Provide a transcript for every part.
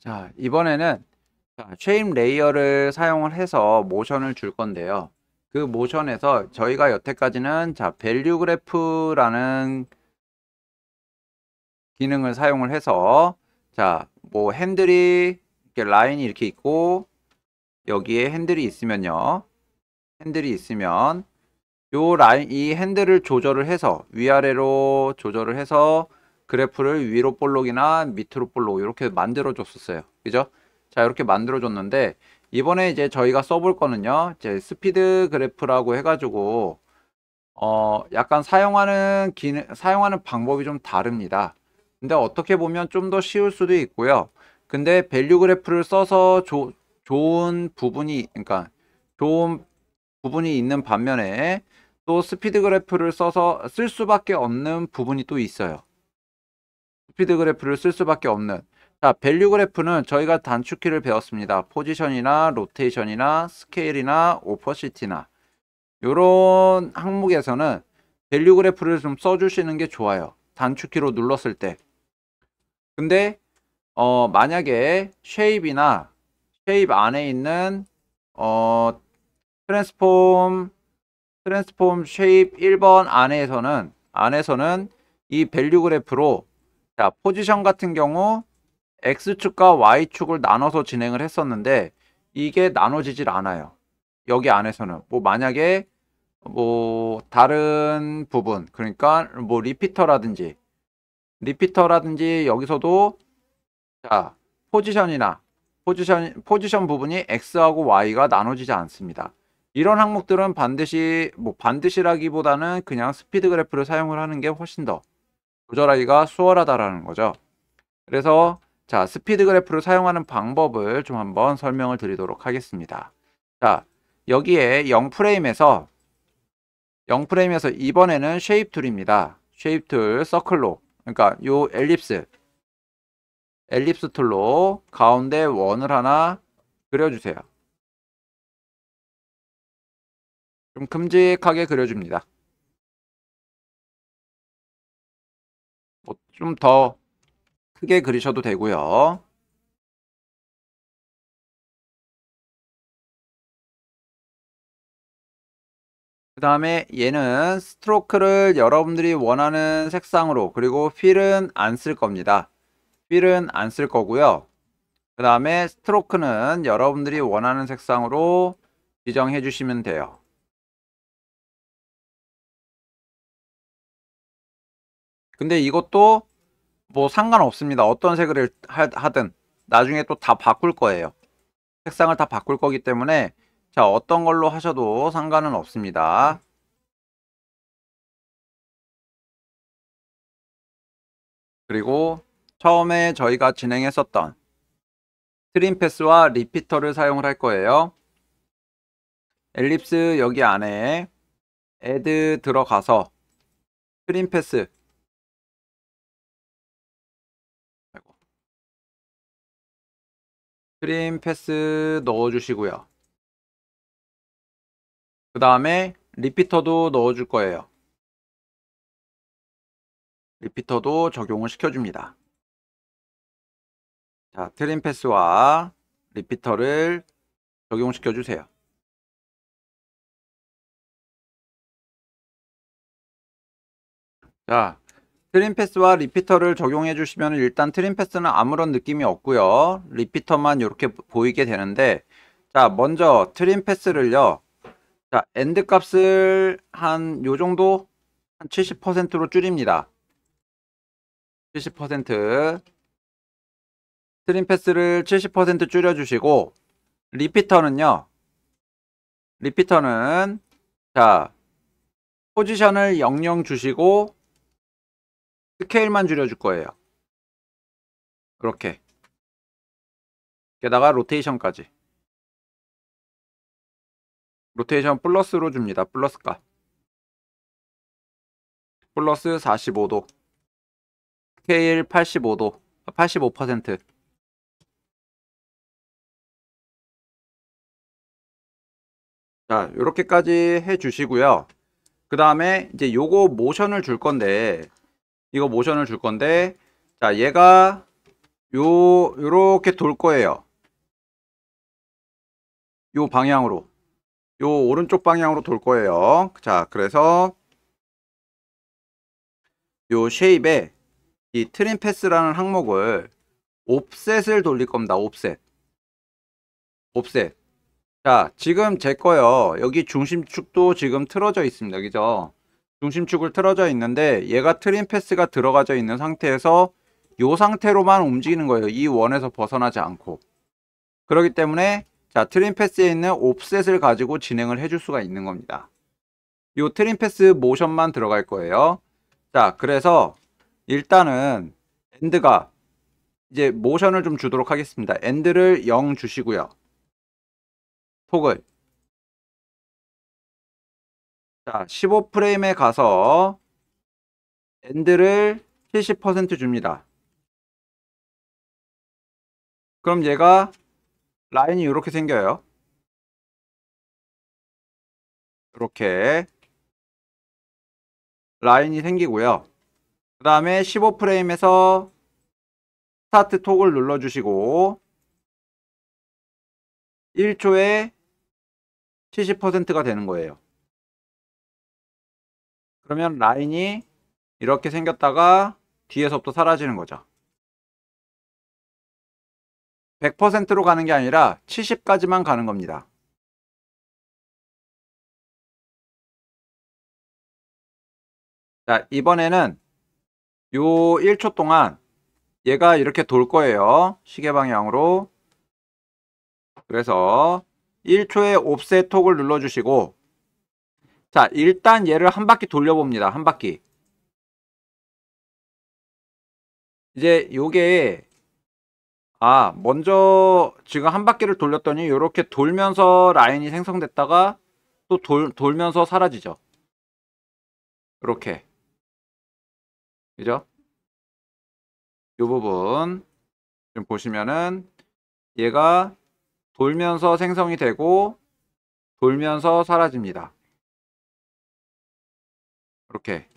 자, 이번에는 쉐임 레이어를 사용을 해서 모션을 줄 건데요. 그 모션에서 저희가 여태까지는 자, 밸류 그래프라는 기능을 사용을 해서 자, 뭐 핸들이 이렇게 라인이 이렇게 있고 여기에 핸들이 있으면요. 핸들이 있으면 요 라인 이 핸들을 조절을 해서 위아래로 조절을 해서 그래프를 위로 볼록이나 밑으로 볼록 이렇게 만들어 줬었어요. 그죠? 자, 이렇게 만들어 줬는데 이번에 이제 저희가 써볼 거는요. 이제 스피드 그래프라고 해 가지고 어, 약간 사용하는 기능 사용하는 방법이 좀 다릅니다. 근데 어떻게 보면 좀 더 쉬울 수도 있고요. 근데 밸류 그래프를 써서 조, 좋은 부분이 그러니까 좋은 부분이 있는 반면에 또 스피드 그래프를 써서 쓸 수밖에 없는 부분이 또 있어요. 스피드 그래프를 쓸 수밖에 없는 자, 밸류 그래프는 저희가 단축키를 배웠습니다. 포지션이나 로테이션이나 스케일이나 오퍼시티나 이런 항목에서는 밸류 그래프를 좀 써주시는 게 좋아요. 단축키로 눌렀을 때. 근데 어, 만약에 쉐입이나 쉐입 안에 있는 어, 트랜스폼 트랜스폼 쉐입 1번 안에서는 안에서는 이 밸류 그래프로 자, 포지션 같은 경우 X축과 Y축을 나눠서 진행을 했었는데 이게 나눠지질 않아요. 여기 안에서는 뭐 만약에 뭐 다른 부분 그러니까 뭐 리피터라든지 리피터라든지 여기서도 자 포지션이나 포지션 포지션 부분이 x하고 y가 나눠지지 않습니다. 이런 항목들은 반드시 뭐 반드시라기보다는 그냥 스피드 그래프를 사용을 하는 게 훨씬 더 조절하기가 수월하다라는 거죠. 그래서 자 스피드 그래프를 사용하는 방법을 좀 한번 설명을 드리도록 하겠습니다. 자 여기에 0프레임에서 0프레임에서 이번에는 쉐입 툴입니다. 쉐입 툴 서클로 그러니까 요 엘립스 엘립스 툴로 가운데 원을 하나 그려주세요. 좀 큼직하게 그려줍니다. 좀더 크게 그리셔도 되고요. 그 다음에 얘는 스트로크를 여러분들이 원하는 색상으로 그리고 휠은안 쓸 겁니다. 휠은안 쓸 거고요. 그 다음에 스트로크는 여러분들이 원하는 색상으로 지정해 주시면 돼요. 근데 이것도 뭐 상관없습니다. 어떤 색을 하든 나중에 또 다 바꿀 거예요. 색상을 다 바꿀 거기 때문에 자 어떤 걸로 하셔도 상관은 없습니다. 그리고 처음에 저희가 진행했었던 트림 패스와 리피터를 사용을 할 거예요. 엘립스 여기 안에 add 들어가서 트림 패스 프림 패스 넣어주시고요. 그 다음에 리피터도 넣어줄 거예요. 리피터도 적용을 시켜줍니다. 자, 트림 패스와 리피터를 적용시켜 주세요. 자, 트림 패스와 리피터를 적용해 주시면 일단 트림 패스는 아무런 느낌이 없고요. 리피터만 이렇게 보이게 되는데 자 먼저 트림 패스를요. 자 엔드 값을 한 요정도 한 70%로 줄입니다. 70% 트림 패스를 70% 줄여주시고 리피터는요. 리피터는 자 포지션을 00 주시고 스케일만 줄여줄 거예요. 그렇게. 게다가 로테이션까지. 로테이션 플러스로 줍니다. 플러스 값. 플러스 45도. 스케일 85도. 85%. 자, 이렇게까지 해 주시고요. 그 다음에 이제 요거 모션을 줄 건데 이거 모션을 줄 건데 자 얘가 요 요렇게 돌 거예요 요 방향으로 요 오른쪽 방향으로 돌 거예요 자 그래서 요 쉐입에 이 트림 패스라는 항목을 옵셋을 돌릴 겁니다 옵셋 옵셋 자 지금 제 거요 여기 중심축도 지금 틀어져 있습니다 그죠 중심축을 틀어져 있는데 얘가 트림 패스가 들어가져 있는 상태에서 이 상태로만 움직이는 거예요. 이 원에서 벗어나지 않고. 그렇기 때문에 자 트림 패스에 있는 옵셋을 가지고 진행을 해줄 수가 있는 겁니다. 이 트림 패스 모션만 들어갈 거예요. 자 그래서 일단은 엔드가 이제 모션을 좀 주도록 하겠습니다. 엔드를 0 주시고요. 토글 자, 15프레임에 가서 엔드를 70% 줍니다. 그럼 얘가 라인이 이렇게 생겨요. 이렇게 라인이 생기고요. 그 다음에 15프레임에서 스타트 톡을 눌러주시고 1초에 70%가 되는 거예요. 그러면 라인이 이렇게 생겼다가 뒤에서부터 사라지는 거죠. 100%로 가는 게 아니라 70까지만 가는 겁니다. 자, 이번에는 요 1초 동안 얘가 이렇게 돌 거예요. 시계 방향으로. 그래서 1초에 옵셋 톡을 눌러주시고 자, 일단 얘를 한 바퀴 돌려봅니다. 한 바퀴. 이제 요게 아, 먼저 지금 한 바퀴를 돌렸더니 이렇게 돌면서 라인이 생성됐다가 또 돌, 돌면서 사라지죠. 이렇게. 그죠? 이 부분 지금 보시면은 얘가 돌면서 생성이 되고 돌면서 사라집니다. 이렇게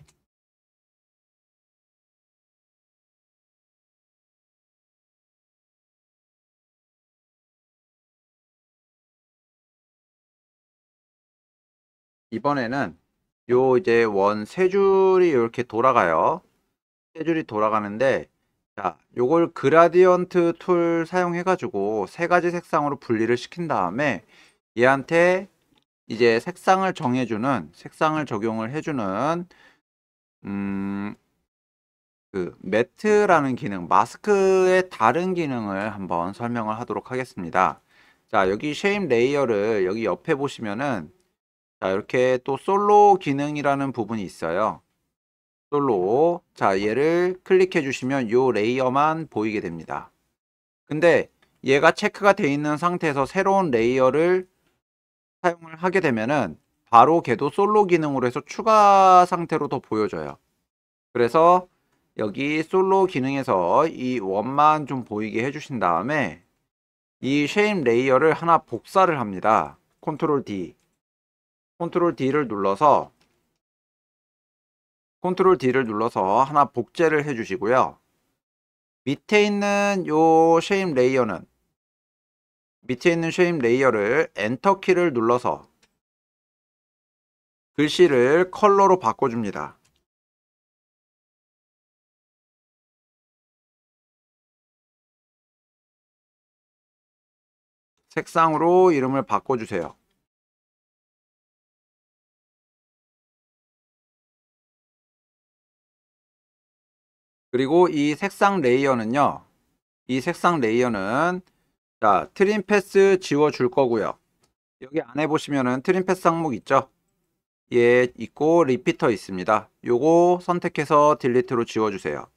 이번에는 요 이제 원 세 줄이 이렇게 돌아가요. 세 줄이 돌아가는데 자, 요걸 그라디언트 툴 사용해 가지고 세 가지 색상으로 분리를 시킨 다음에 얘한테 이제 색상을 정해주는 색상을 적용을 해주는 음, 그 매트라는 기능, 마스크의 다른 기능을 한번 설명을 하도록 하겠습니다. 자, 여기 쉐임 레이어를 여기 옆에 보시면은 자, 이렇게 또 솔로 기능이라는 부분이 있어요. 솔로. 자, 얘를 클릭해 주시면 요 레이어만 보이게 됩니다. 근데 얘가 체크가 되어 있는 상태에서 새로운 레이어를 사용을 하게 되면은 바로 걔도 솔로 기능으로 해서 추가 상태로 더 보여줘요. 그래서 여기 솔로 기능에서 이 원만 좀 보이게 해주신 다음에 이 쉐임 레이어를 하나 복사를 합니다. 컨트롤 D 컨트롤 D를 눌러서 컨트롤 D를 눌러서 하나 복제를 해주시고요. 밑에 있는 이 쉐임 레이어는 밑에 있는 쉐임 레이어를 엔터 키를 눌러서 글씨를 컬러로 바꿔줍니다. 색상으로 이름을 바꿔주세요. 그리고 이 색상 레이어는요. 이 색상 레이어는 자, 트림 패스 지워줄 거고요. 여기 안에 보시면은 트림 패스 항목 있죠? 얘 예, 있고 리피터 있습니다. 요거 선택해서 딜리트로 지워주세요.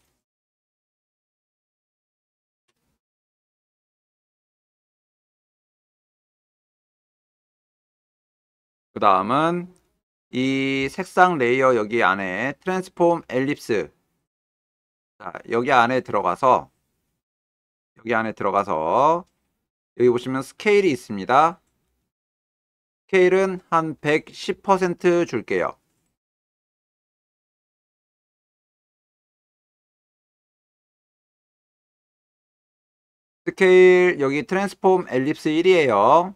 그 다음은 이 색상 레이어 여기 안에 트랜스폼 엘립스 자, 여기 안에 들어가서 여기 안에 들어가서 여기 보시면 스케일이 있습니다. 스케일은 한 110% 줄게요. 스케일 여기 트랜스폼 엘립스 1이에요.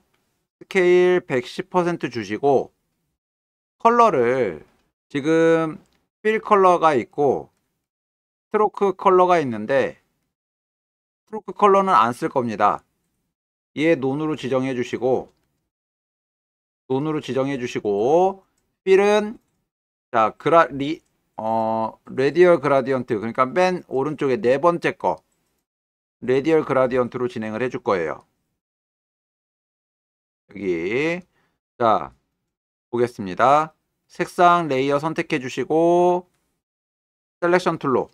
스케일 110% 주시고 컬러를 지금 필 컬러가 있고 스트로크 컬러가 있는데 스트로크 컬러는 안 쓸 겁니다. 얘 예, 논으로 지정해 주시고 논으로 지정해 주시고 필은 자 그라 리어 레디얼 그라디언트 그러니까 맨 오른쪽에 네 번째 거 레디얼 그라디언트로 진행을 해 줄 거예요. 여기 자 보겠습니다. 색상 레이어 선택해 주시고 셀렉션 툴로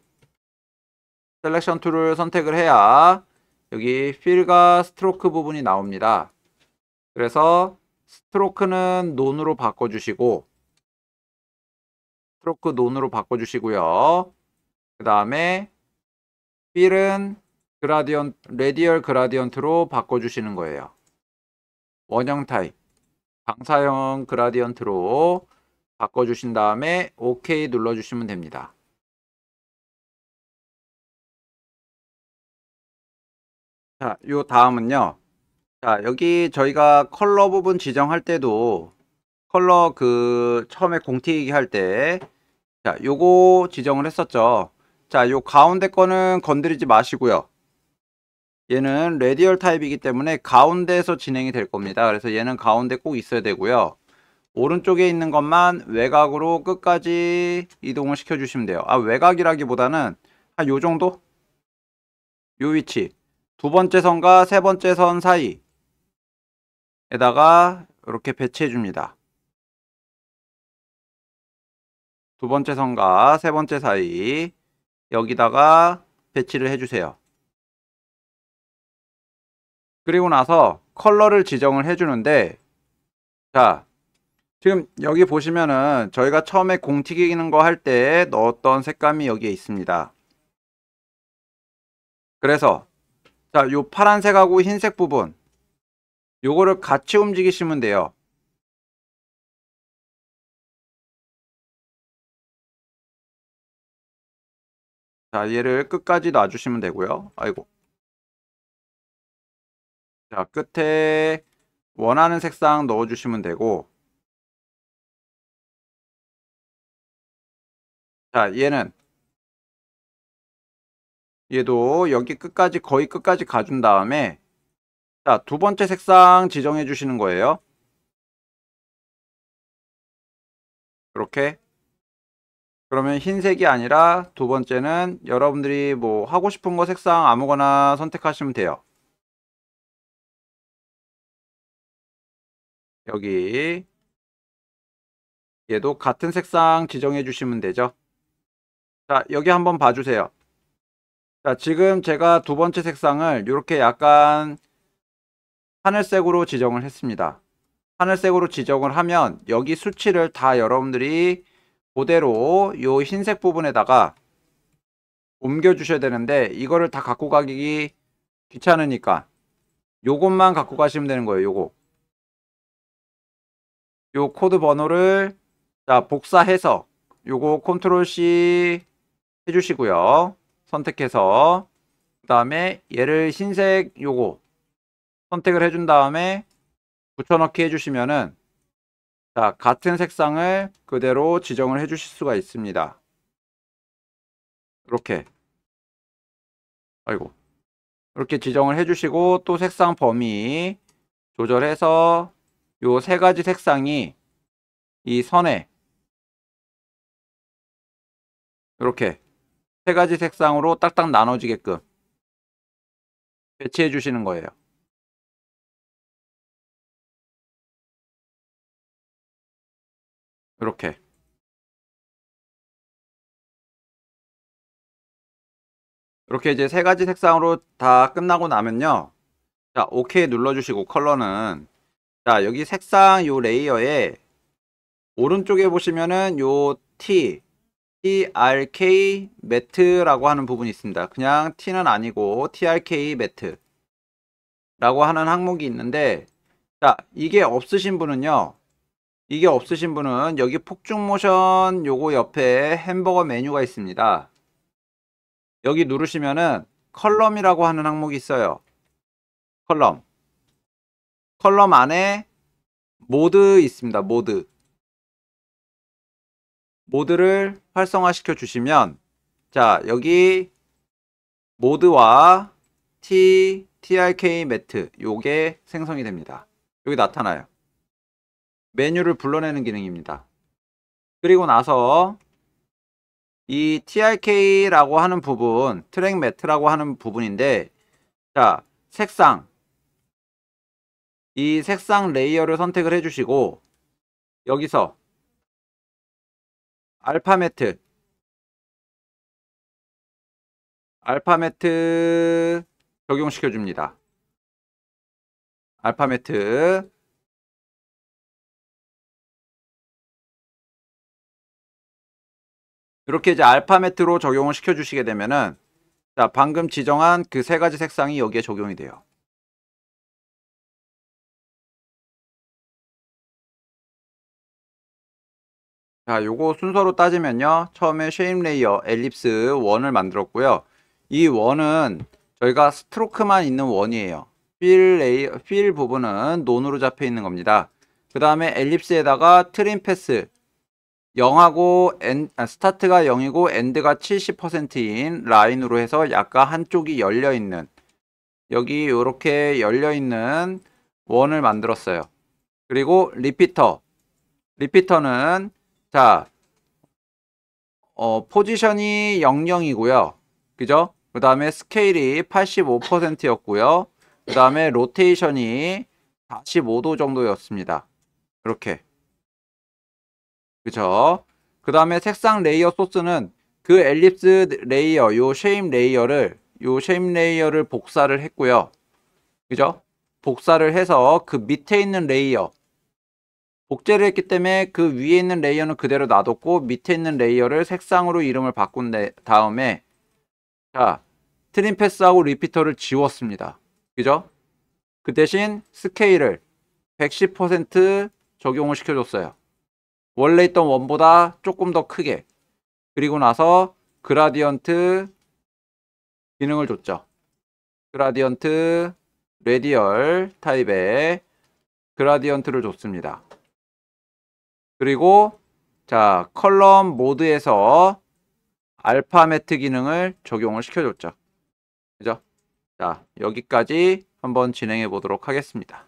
셀렉션 툴을 선택을 해야 여기 필과 스트로크 부분이 나옵니다. 그래서 스트로크는 논으로 바꿔주시고 스트로크 논으로 바꿔주시고요. 그 다음에 필은 그라디언, 레디얼 그라디언트로 바꿔주시는 거예요. 원형 타입, 방사형 그라디언트로 바꿔주신 다음에 OK 눌러주시면 됩니다. 자, 요 다음은요. 자, 여기 저희가 컬러 부분 지정할 때도 컬러 그 처음에 공튀기 할 때 자, 요거 지정을 했었죠. 자, 요 가운데 거는 건드리지 마시고요. 얘는 레디얼 타입이기 때문에 가운데에서 진행이 될 겁니다. 그래서 얘는 가운데 꼭 있어야 되고요. 오른쪽에 있는 것만 외곽으로 끝까지 이동을 시켜주시면 돼요. 아, 외곽이라기보다는 한 요 정도? 요 위치. 두 번째 선과 세 번째 선 사이에다가 이렇게 배치해 줍니다. 두 번째 선과 세 번째 사이 여기다가 배치를 해주세요. 그리고 나서 컬러를 지정을 해주는데 자 지금 여기 보시면은 저희가 처음에 공 튀기는 거 할 때 넣었던 색감이 여기에 있습니다. 그래서 자, 요 파란색하고 흰색 부분 요거를 같이 움직이시면 돼요. 자, 얘를 끝까지 놔주시면 되고요. 아이고. 자, 끝에 원하는 색상 넣어주시면 되고 자, 얘는 얘도 여기 끝까지 거의 끝까지 가준 다음에 자두 번째 색상 지정해 주시는 거예요. 이렇게 그러면 흰색이 아니라 두 번째는 여러분들이 뭐 하고 싶은 거 색상 아무거나 선택하시면 돼요. 여기 얘도 같은 색상 지정해 주시면 되죠. 자 여기 한번 봐주세요. 자, 지금 제가 두 번째 색상을 이렇게 약간 하늘색으로 지정을 했습니다. 하늘색으로 지정을 하면 여기 수치를 다 여러분들이 그대로 이 흰색 부분에다가 옮겨 주셔야 되는데 이거를 다 갖고 가기 귀찮으니까 요것만 갖고 가시면 되는 거예요. 요거. 요 코드 번호를 자 복사해서 요거 컨트롤 C 해주시고요. 선택해서 그 다음에 얘를 흰색 요거 선택을 해준 다음에 붙여넣기 해주시면은 자 같은 색상을 그대로 지정을 해주실 수가 있습니다. 이렇게 아이고 이렇게 지정을 해주시고 또 색상 범위 조절해서 요 세 가지 색상이 이 선에 이렇게 세 가지 색상으로 딱딱 나눠지게끔 배치해 주시는 거예요. 이렇게 이렇게 이제 세 가지 색상으로 다 끝나고 나면요. 자, 오케이 눌러주시고 컬러는 자 여기 색상 요 레이어에 오른쪽에 보시면은 요 T TRK 매트라고 하는 부분이 있습니다. 그냥 T는 아니고 TRK 매트라고 하는 항목이 있는데 자 이게 없으신 분은요. 이게 없으신 분은 여기 폭죽 모션 요거 옆에 햄버거 메뉴가 있습니다. 여기 누르시면은 컬럼이라고 하는 항목이 있어요. 컬럼. 컬럼 안에 모드 있습니다. 모드. 모드를 활성화시켜 주시면 자 여기 모드와 T, TRK 매트 요게 생성이 됩니다. 여기 나타나요. 메뉴를 불러내는 기능입니다. 그리고 나서 이 TRK라고 하는 부분, 트랙 매트라고 하는 부분인데 자, 색상 이 색상 레이어를 선택을 해주시고 여기서 알파메트 알파메트 적용시켜 줍니다. 알파메트 이렇게 이제 알파메트로 적용을 시켜 주시게 되면은 자, 방금 지정한 그 세 가지 색상이 여기에 적용이 돼요. 자, 요거 순서로 따지면요. 처음에 쉐임 레이어 엘립스 원을 만들었고요. 이 원은 저희가 스트로크만 있는 원이에요. 필 레이 필 부분은 논으로 잡혀 있는 겁니다. 그 다음에 엘립스에다가 트림 패스 0하고 엔, 아, 스타트가 0이고 엔드가 70%인 라인으로 해서 약간 한쪽이 열려있는 여기 이렇게 열려있는 원을 만들었어요. 그리고 리피터 리피터는 자, 어, 포지션이 00이고요. 그죠? 그 다음에 스케일이 85%였고요. 그 다음에 로테이션이 45도 정도였습니다. 이렇게. 그쵸? 그 다음에 색상 레이어 소스는 그 엘립스 레이어, 요 쉐임 레이어를, 요 쉐임 레이어를 복사를 했고요. 그죠? 복사를 해서 그 밑에 있는 레이어, 복제를 했기 때문에 그 위에 있는 레이어는 그대로 놔뒀고 밑에 있는 레이어를 색상으로 이름을 바꾼 다음에 자 트림 패스하고 리피터를 지웠습니다. 그죠? 그 대신 스케일을 110% 적용을 시켜줬어요. 원래 있던 원보다 조금 더 크게 그리고 나서 그라디언트 기능을 줬죠. 그라디언트 레디얼 타입의 그라디언트를 줬습니다. 그리고 자 컬럼 모드에서 알파메트 기능을 적용을 시켜줬죠. 그죠? 자 여기까지 한번 진행해 보도록 하겠습니다.